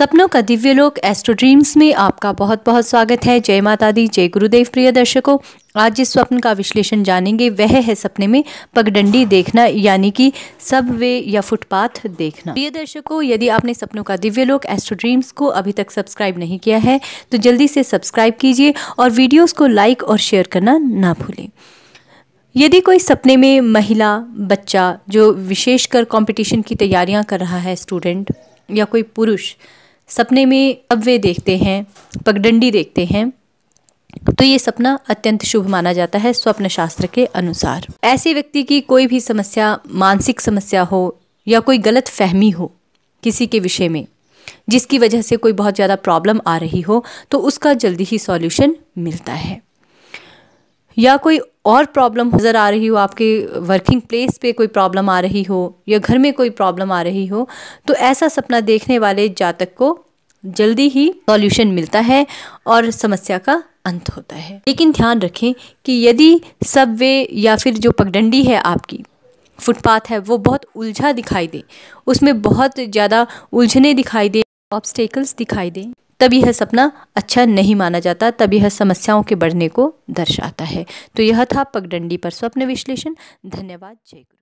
सपनों का दिव्य लोक एस्ट्रो ड्रीम्स में आपका बहुत बहुत स्वागत है जय माता दी जय गुरुदेव प्रिय दर्शकों आज जिस स्वप्न का विश्लेषण जानेंगे वह है सपने में पगडंडी देखना यानी कि सब वे या फुटपाथ देखना प्रिय दर्शकों यदि आपने सपनों का दिव्य लोक एस्ट्रो ड्रीम्स को अभी तक सब्सक्राइब नहीं किया है तो जल्दी से सब्सक्राइब कीजिए और वीडियोज़ को लाइक और शेयर करना ना भूलें यदि कोई सपने में महिला बच्चा जो विशेषकर कॉम्पिटिशन की तैयारियां कर रहा है स्टूडेंट या कोई पुरुष सपने में अब वे देखते हैं पगडंडी देखते हैं तो ये सपना अत्यंत शुभ माना जाता है स्वप्न शास्त्र के अनुसार ऐसे व्यक्ति की कोई भी समस्या मानसिक समस्या हो या कोई गलत फहमी हो किसी के विषय में जिसकी वजह से कोई बहुत ज़्यादा प्रॉब्लम आ रही हो तो उसका जल्दी ही सॉल्यूशन मिलता है या कोई और प्रॉब्लम नज़र आ रही हो आपके वर्किंग प्लेस पे कोई प्रॉब्लम आ रही हो या घर में कोई प्रॉब्लम आ रही हो तो ऐसा सपना देखने वाले जातक को जल्दी ही सॉल्यूशन मिलता है और समस्या का अंत होता है लेकिन ध्यान रखें कि यदि सब वे या फिर जो पगडंडी है आपकी फुटपाथ है वो बहुत उलझा दिखाई दे उसमें बहुत ज़्यादा उलझने दिखाई दे ऑब्स्टेकल्स दिखाई दे तब यह सपना अच्छा नहीं माना जाता तब यह समस्याओं के बढ़ने को दर्शाता है तो यह था पगडंडी पर स्वप्न विश्लेषण धन्यवाद जय गुरु